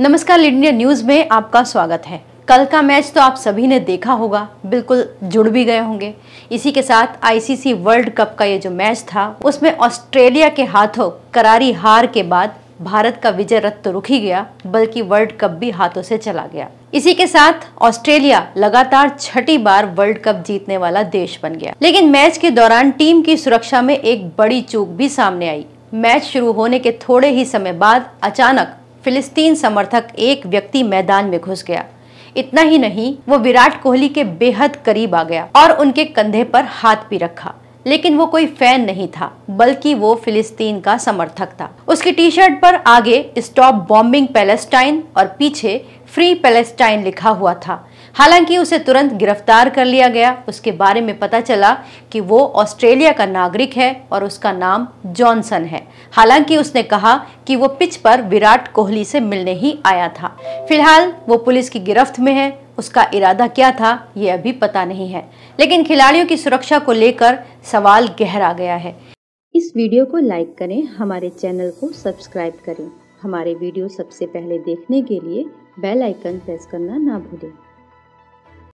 नमस्कार India news में आपका स्वागत है कल का मैच तो आप सभी ने देखा होगा बिल्कुल जुड़ भी गए होंगे इसी के साथ आईसीसी वर्ल्ड कप का ये जो मैच था उसमें ऑस्ट्रेलिया के हाथों करारी हार के बाद भारत का विजय रथ तो रुक ही गया बल्कि वर्ल्ड कप भी हाथों से चला गया इसी के साथ ऑस्ट्रेलिया लगातार छठी बार वर्ल्ड कप जीतने वाला देश बन गया लेकिन मैच के दौरान टीम की सुरक्षा में एक बड़ी चूक भी सामने आई मैच शुरू होने के थोड़े ही समय बाद अचानक फिलिस्तीन समर्थक एक व्यक्ति मैदान में घुस गया इतना ही नहीं वो विराट कोहली के बेहद करीब आ गया और उनके कंधे पर हाथ भी रखा लेकिन वो कोई फैन नहीं था बल्कि वो फिलिस्तीन का समर्थक था उसकी टी शर्ट पर आगे स्टॉप बॉम्बिंग पैलेस्टाइन और पीछे फ्री पैलेस्टाइन लिखा हुआ था हालांकि उसे तुरंत गिरफ्तार कर लिया गया उसके बारे में पता चला कि वो ऑस्ट्रेलिया का नागरिक है और उसका नाम जॉनसन है हालांकि उसने कहा कि वो पिच पर विराट कोहली से मिलने ही आया था फिलहाल वो पुलिस की गिरफ्त में है उसका इरादा क्या था ये अभी पता नहीं है लेकिन खिलाड़ियों की सुरक्षा को लेकर सवाल गहरा गया है इस वीडियो को लाइक करें हमारे चैनल को सब्सक्राइब करें हमारे वीडियो सबसे पहले देखने के लिए बेल आइकन प्रेस करना ना भूलें